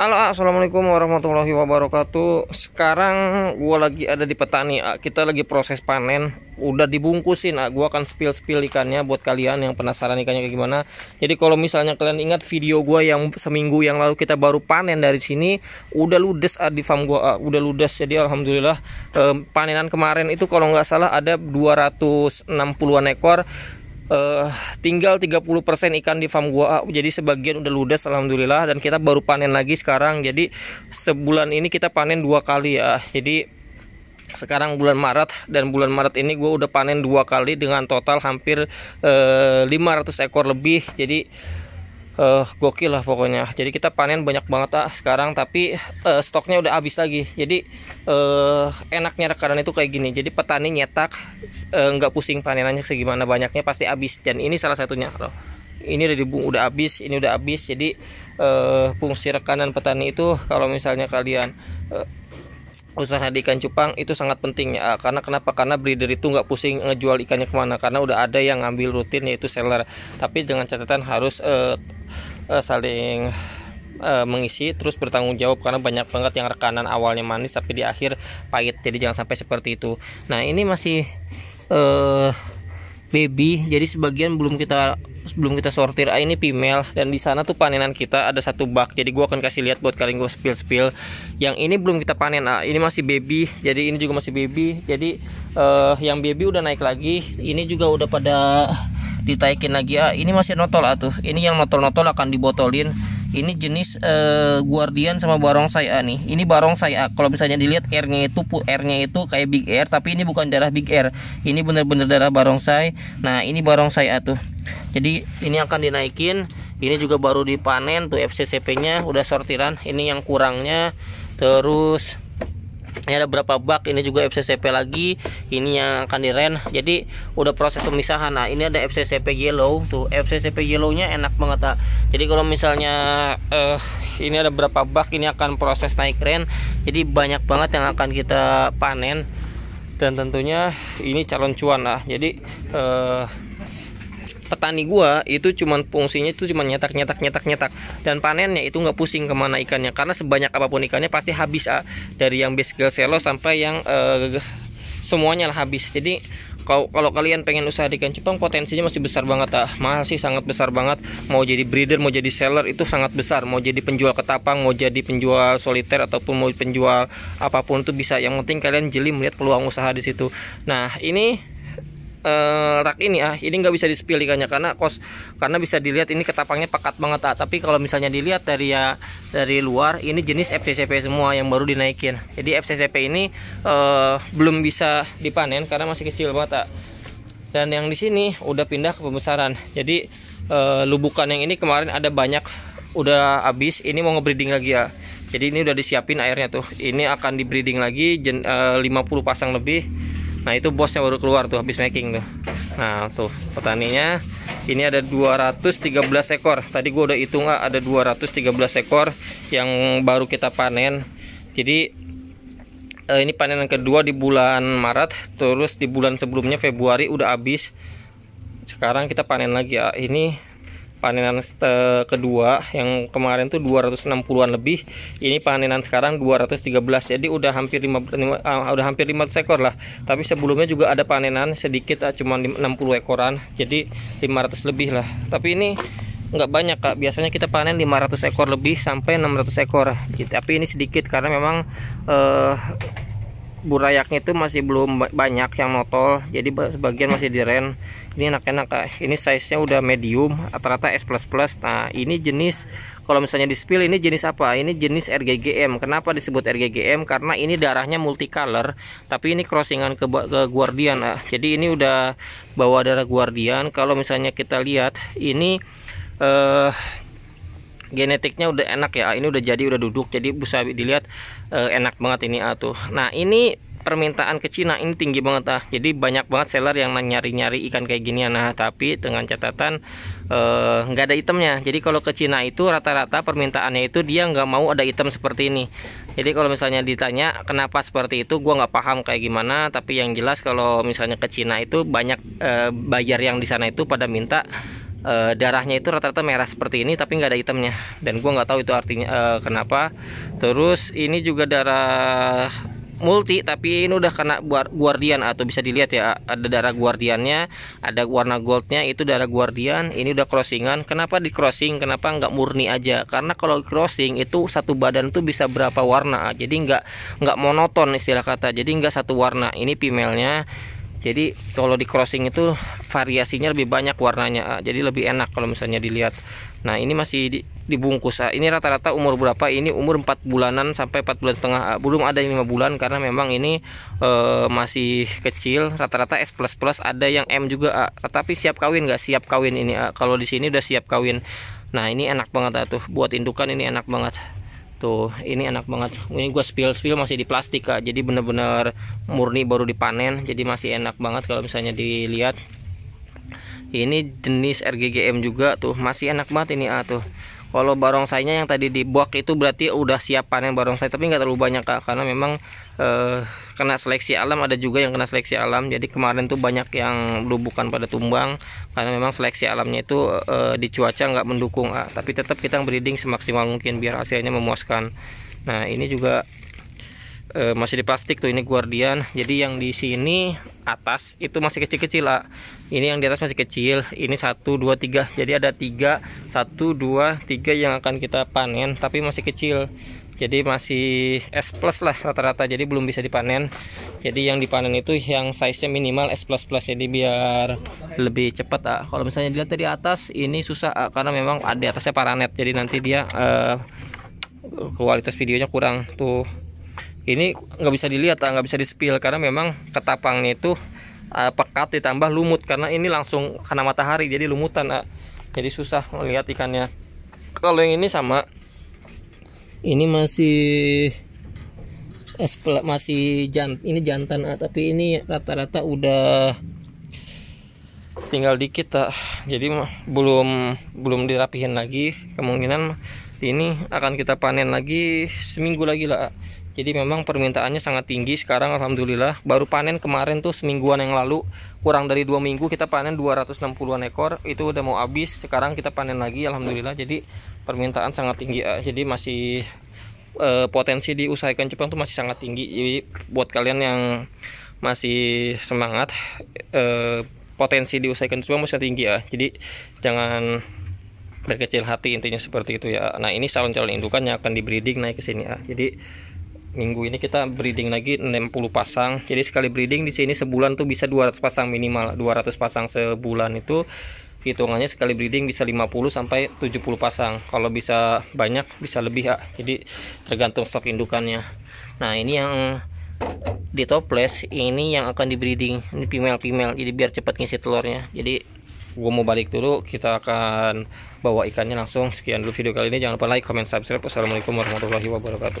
Halo assalamualaikum warahmatullahi wabarakatuh Sekarang gue lagi ada di petani Kita lagi proses panen Udah dibungkusin Gue akan spill-spill ikannya buat kalian yang penasaran ikannya kayak gimana Jadi kalau misalnya kalian ingat video gue yang seminggu yang lalu kita baru panen dari sini Udah ludes di farm gue Udah ludes Jadi alhamdulillah Panenan kemarin itu kalau nggak salah ada 260an ekor uh, tinggal 30% ikan di farm gua jadi sebagian udah ludes alhamdulillah dan kita baru panen lagi sekarang jadi sebulan ini kita panen dua kali ya jadi sekarang bulan Maret dan bulan Maret ini gua udah panen dua kali dengan total hampir uh, eh, 500 ekor lebih jadi uh, gokil lah pokoknya jadi kita panen banyak banget ah sekarang tapi uh, stoknya udah habis lagi jadi uh, enaknya rekanan itu kayak gini jadi petani nyetak nggak uh, pusing panenannya segimana banyaknya pasti habis dan ini salah satunya loh ini udah dibung udah habis ini udah habis jadi uh, fungsi rekanan petani itu kalau misalnya kalian uh, usaha di ikan cupang itu sangat penting ya karena kenapa karena breeder itu nggak pusing ngejual ikannya kemana karena udah ada yang ngambil rutin yaitu seller tapi dengan catatan harus eh, uh, saling uh, mengisi terus bertanggung jawab karena banyak banget yang rekanan awalnya manis tapi di akhir pahit jadi jangan sampai seperti itu nah ini masih uh, baby jadi sebagian belum kita belum kita sortir ah, ini female dan di sana tuh panenan kita ada satu bak jadi gua akan kasih lihat buat kalian gua spill spill yang ini belum kita panen ah, ini masih baby jadi ini juga masih baby jadi uh, yang baby udah naik lagi ini juga udah pada ditaikin lagi ah ini masih notol atuh ah, ini yang notol-notol akan dibotolin ini jenis eh, Guardian sama barongsai saya ah, nih. Ini barongsai saya ah. Kalau misalnya dilihat airnya itu airnya itu kayak Big air tapi ini bukan darah Big air Ini bener-bener darah barong saya Nah, ini barongsai saya tuh. Jadi ini akan dinaikin. Ini juga baru dipanen tuh FCCP-nya udah sortiran. Ini yang kurangnya. Terus ini ada berapa bak ini juga FCCP lagi ini yang akan diren. jadi udah proses pemisahan nah ini ada FCCP yellow tuh FCCP yellow nya enak banget ah. jadi kalau misalnya eh, ini ada berapa bak ini akan proses naik ren jadi banyak banget yang akan kita panen dan tentunya ini calon cuan lah jadi eh, petani gua itu cuman fungsinya itu cuman nyetak nyetak nyetak nyetak dan panennya itu nggak pusing kemana ikannya karena sebanyak apapun ikannya pasti habis ah. dari yang base selo sampai yang eh, semuanya lah habis jadi kalau kalau kalian pengen usaha di ikan cupang potensinya masih besar banget ah masih sangat besar banget mau jadi breeder mau jadi seller itu sangat besar mau jadi penjual ketapang mau jadi penjual soliter ataupun mau penjual apapun itu bisa yang penting kalian jeli melihat peluang usaha di situ nah ini uh, rak ini ah ini nggak bisa dispil ikannya karena kos karena bisa dilihat ini ketapangnya pekat banget ah tapi kalau misalnya dilihat dari ya dari luar ini jenis FCCP semua yang baru dinaikin jadi FCCP ini uh, belum bisa dipanen karena masih kecil banget ah. dan yang di sini udah pindah ke pembesaran jadi uh, lubukan yang ini kemarin ada banyak udah habis ini mau ngebreeding lagi ya jadi ini udah disiapin airnya tuh ini akan di lagi jen, uh, 50 pasang lebih nah itu bosnya baru keluar tuh habis making tuh nah tuh petaninya ini ada 213 ekor tadi gua udah hitung ah, ada 213 ekor yang baru kita panen jadi eh, ini panen yang kedua di bulan Maret terus di bulan sebelumnya Februari udah habis sekarang kita panen lagi ya ini panenan kedua yang kemarin tuh 260-an lebih ini panenan sekarang 213 jadi udah hampir 5, uh, ah, udah hampir 500 ekor lah tapi sebelumnya juga ada panenan sedikit uh, cuma 60 ekoran jadi 500 lebih lah tapi ini nggak banyak kak biasanya kita panen 500 ekor lebih sampai 600 ekor gitu tapi ini sedikit karena memang uh, burayaknya itu masih belum banyak yang notol jadi sebagian masih di ren ini enak-enak ini size nya udah medium rata-rata S++ nah ini jenis kalau misalnya di spill ini jenis apa ini jenis RGGM kenapa disebut RGGM karena ini darahnya multicolor tapi ini crossingan ke, ke guardian nah, jadi ini udah bawa darah guardian kalau misalnya kita lihat ini eh, genetiknya udah enak ya ini udah jadi udah duduk jadi bisa dilihat uh, enak banget ini A ah, tuh nah ini permintaan ke Cina ini tinggi banget ah jadi banyak banget seller yang nyari-nyari ikan kayak gini nah tapi dengan catatan eh, nggak uh, ada itemnya jadi kalau ke Cina itu rata-rata permintaannya itu dia nggak mau ada item seperti ini jadi kalau misalnya ditanya kenapa seperti itu gua nggak paham kayak gimana tapi yang jelas kalau misalnya ke Cina itu banyak uh, eh, bayar yang di sana itu pada minta e, darahnya itu rata-rata merah seperti ini tapi nggak ada hitamnya dan gua nggak tahu itu artinya e, kenapa terus ini juga darah multi tapi ini udah kena guardian atau bisa dilihat ya ada darah guardiannya ada warna goldnya itu darah guardian ini udah crossingan kenapa di crossing kenapa nggak murni aja karena kalau crossing itu satu badan tuh bisa berapa warna jadi nggak nggak monoton istilah kata jadi nggak satu warna ini female nya jadi kalau di crossing itu variasinya lebih banyak warnanya jadi lebih enak kalau misalnya dilihat nah ini masih di, dibungkus ini rata-rata umur berapa ini umur 4 bulanan sampai 4 bulan setengah belum ada yang 5 bulan karena memang ini e, masih kecil rata-rata S++ ada yang M juga A tapi siap kawin nggak siap kawin ini kalau di sini udah siap kawin nah ini enak banget tuh buat indukan ini enak banget tuh ini enak banget ini gue spill spill masih di plastik kak jadi bener-bener murni baru dipanen jadi masih enak banget kalau misalnya dilihat ini jenis RGGM juga tuh masih enak banget ini ah tuh kalau barongsainya yang tadi dibuak itu berarti udah siap panen barongsai tapi nggak terlalu banyak kak karena memang eh, kena seleksi alam ada juga yang kena seleksi alam jadi kemarin tuh banyak yang lubukan pada tumbang karena memang seleksi alamnya itu eh, di cuaca nggak mendukung kak. tapi tetap kita breeding semaksimal mungkin biar hasilnya memuaskan nah ini juga e, masih di plastik tuh ini guardian jadi yang di sini atas itu masih kecil-kecil lah ini yang di atas masih kecil ini satu dua tiga jadi ada tiga satu dua tiga yang akan kita panen tapi masih kecil jadi masih S plus lah rata-rata jadi belum bisa dipanen jadi yang dipanen itu yang size nya minimal S plus plus jadi biar lebih cepat ah. kalau misalnya dilihat dari atas ini susah ah, karena memang ada atasnya paranet jadi nanti dia eh, kualitas videonya kurang tuh ini nggak bisa dilihat ah, nggak bisa dispil karena memang ketapangnya itu uh, pekat ditambah lumut karena ini langsung kena matahari jadi lumutan uh, jadi susah melihat ikannya kalau yang ini sama ini masih masih jant ini jantan uh, tapi ini rata-rata udah tinggal dikit tak uh. jadi belum belum dirapihin lagi kemungkinan ini akan kita panen lagi seminggu lagi lah uh. Jadi memang permintaannya sangat tinggi sekarang alhamdulillah. Baru panen kemarin tuh semingguan yang lalu, kurang dari dua minggu kita panen 260-an ekor, itu udah mau habis. Sekarang kita panen lagi alhamdulillah. Jadi permintaan sangat tinggi. Eh, jadi masih eh, potensi diusahakan Jepang tuh masih sangat tinggi. Jadi buat kalian yang masih semangat eh, potensi diusahakan Jepang masih tinggi ya. Jadi jangan berkecil hati intinya seperti itu ya. Nah, ini calon-calon indukan yang akan breeding naik ke sini ya. Jadi minggu ini kita breeding lagi 60 pasang. Jadi sekali breeding di sini sebulan tuh bisa 200 pasang minimal. 200 pasang sebulan itu hitungannya sekali breeding bisa 50 sampai 70 pasang. Kalau bisa banyak bisa lebih ya. Jadi tergantung stok indukannya. Nah, ini yang di toples ini yang akan di breeding ini female female jadi biar cepat ngisi telurnya jadi gua mau balik dulu kita akan bawa ikannya langsung sekian dulu video kali ini jangan lupa like comment subscribe wassalamualaikum warahmatullahi wabarakatuh